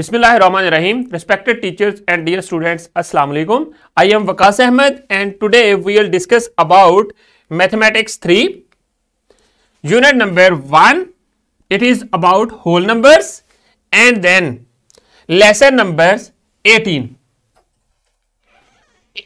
Bismillah ir-Rahman ir-Rahim. Respected teachers and dear students, Assalamu alaikum. I am Vakas Ahmed and today we will discuss about Mathematics 3, unit number 1. It is about whole numbers and then lesson numbers 18.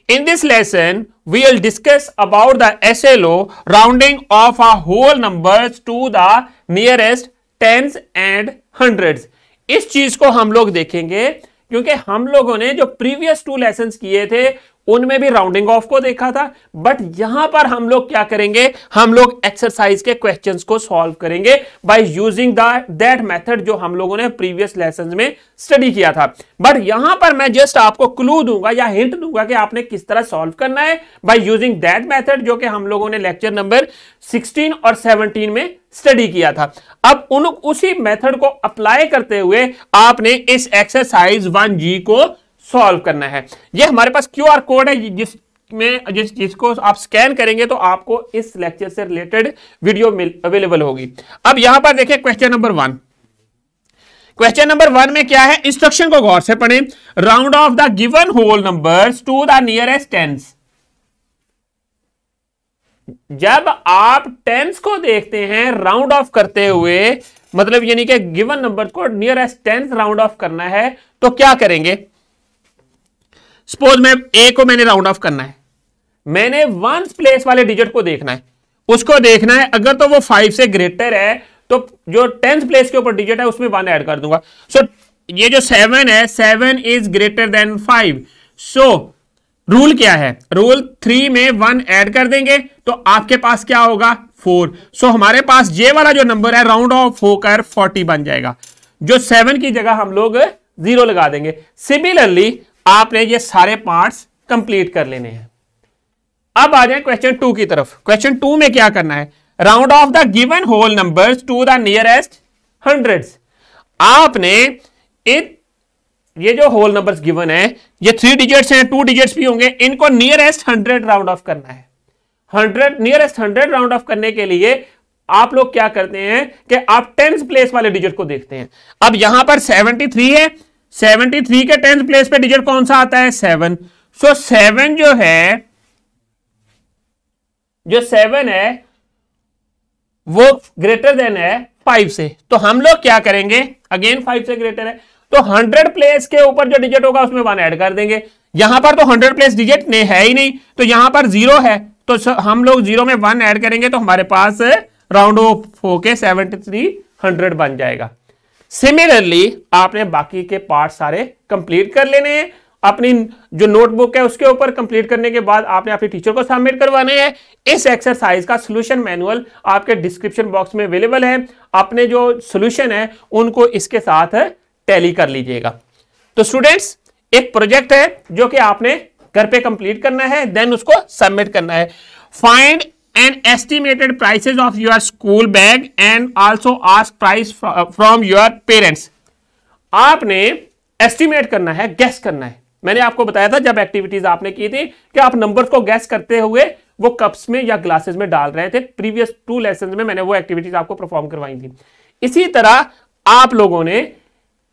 In this lesson, we will discuss about the SLO rounding of a whole numbers to the nearest tens and hundreds. इस चीज को हम लोग देखेंगे क्योंकि हम लोगों ने जो प्रीवियस टू लेसन किए थे उनमें भी राउंडिंग ऑफ को देखा था बट यहां पर हम लोग क्या करेंगे हम लोग एक्सरसाइज के क्वेश्चंस को सॉल्व करेंगे बाय यूजिंग दैट मेथड जो हम लोगों ने प्रीवियस लेसन में स्टडी किया था बट यहां पर मैं जस्ट आपको क्लू दूंगा या हिंट दूंगा कि आपने किस तरह सॉल्व करना है बाय यूजिंग दैट मैथड जो कि हम लोगों ने लेक्चर नंबर सिक्सटीन और सेवनटीन में स्टडी किया था अब उन उसी मेथड को अप्लाई करते हुए आपने इस एक्सरसाइज वन जी को सॉल्व करना है ये हमारे पास क्यू आर कोड है जिस में जिस जिसको आप स्कैन करेंगे तो आपको इस लेक्चर से रिलेटेड वीडियो अवेलेबल होगी अब यहां पर देखें question number one question number one में क्या है इंस्ट्रक्शन को गौर से पढ़ें round off the given whole numbers to the nearest tens जब आप टेंस को देखते हैं राउंड ऑफ करते हुए मतलब यानी कि गिवन नंबर को नियरेस्ट टेंस राउंड ऑफ करना है तो क्या करेंगे सपोज मैं ए को मैंने राउंड ऑफ करना है मैंने वन प्लेस वाले डिजिट को देखना है उसको देखना है अगर तो वो फाइव से ग्रेटर है तो जो टेंथ प्लेस के ऊपर डिजिट है उसमें वन ऐड कर दूंगा सो so, ये जो सेवन है seven is greater than five so rule क्या है रूल थ्री में वन ऐड कर देंगे तो आपके पास क्या होगा फोर सो so, हमारे पास जे वाला जो नंबर है राउंड ऑफ होकर फोर्टी बन जाएगा जो सेवन की जगह हम लोग जीरो लगा देंगे सिमिलरली आपने ये सारे पार्ट्स कंप्लीट कर लेने हैं अब आ जाए क्वेश्चन टू की तरफ क्वेश्चन टू में क्या करना है round off the given whole numbers to the nearest hundred आपने इन ये जो होल नंबर्स गिवन है ये थ्री डिजिट्स हैं टू डिजिट्स भी होंगे इनको नियरेस्ट हंड्रेड राउंड ऑफ करना है hundred nearest hundred round off करने के लिए आप लोग क्या करते हैं कि आप टेंस प्लेस वाले डिजिट को देखते हैं अब यहां पर सेवेंटी थ्री है सेवेंटी थ्री के टेंथ प्लेस पे डिजिट कौन सा आता है सेवन सो सेवन जो है जो सेवन है वो ग्रेटर देन है फाइव से तो हम लोग क्या करेंगे अगेन फाइव से ग्रेटर है तो हंड्रेड प्लेस के ऊपर जो डिजिट होगा उसमें वन ऐड कर देंगे यहां पर तो हंड्रेड प्लेस डिजिट ने है ही नहीं तो यहां पर जीरो है तो हम लोग जीरो में वन ऐड करेंगे तो हमारे पास राउंड ऑफ होके सेवेंटी थ्री हंड्रेड बन जाएगा सिमिलरली आपने बाकी के पार्ट सारे कंप्लीट कर लेने हैं अपनी जो नोटबुक है उसके ऊपर कंप्लीट करने के बाद आपने अपने टीचर को सबमिट करवाने हैं इस एक्सरसाइज का सोल्यूशन मैनुअल आपके डिस्क्रिप्शन बॉक्स में अवेलेबल है अपने जो सोल्यूशन है उनको इसके साथ टैली कर लीजिएगा तो स्टूडेंट्स एक प्रोजेक्ट है जो कि आपने घर पे कंप्लीट करना है देन उसको सबमिट करना है find and estimated prices of your school bag and also ask price uh, from your parents आपने एस्टिमेट करना है गैस करना है मैंने आपको बताया था जब एक्टिविटीज आपने की थी कि आप नंबर को गैस करते हुए वो कप्स में या ग्लासेस में डाल रहे थे प्रीवियस टू लेसन में मैंने वो एक्टिविटीज आपको परफॉर्म करवाई थी इसी तरह आप लोगों ने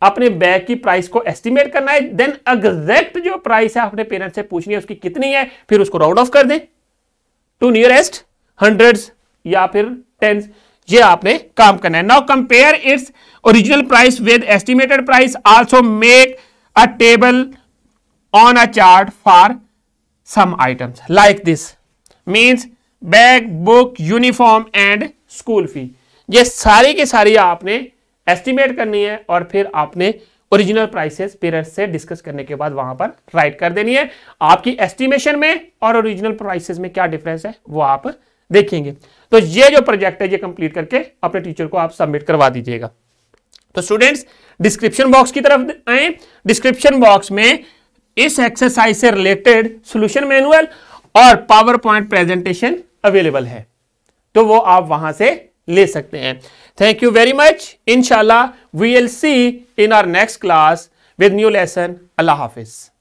अपने बैग की प्राइस को एस्टिमेट करना है देन एग्जैक्ट जो प्राइस है अपने पेरेंट्स से पूछनी है उसकी कितनी है फिर उसको राउंड ऑफ कर दें टू नियरेस्ट हंड्रेड्स या फिर टेन्स ये आपने काम करना है now compare its original price with estimated price also make a table on a chart for some items like this means bag book uniform and school fee ये सारी की सारी आपने एस्टिमेट करनी है और फिर आपने ओरिजिनल प्राइसेस पेरेंट्स से डिस्कस करने के बाद वहां पर राइट कर देनी है आपकी एस्टिमेशन में और ओरिजिनल प्राइसेस में क्या डिफरेंस है वो आप देखेंगे तो ये जो प्रोजेक्ट है ये कंप्लीट करके अपने टीचर को आप सबमिट करवा दीजिएगा तो स्टूडेंट्स डिस्क्रिप्शन बॉक्स की तरफ आए डिस्क्रिप्शन बॉक्स में इस एक्सरसाइज से रिलेटेड सोल्यूशन मैनुअल और पावर पॉइंट प्रेजेंटेशन अवेलेबल है तो वो आप वहां से ले सकते हैं थैंक यू वेरी मच इनशाला we'll see in our next class with new lesson अल्लाह हाफिज़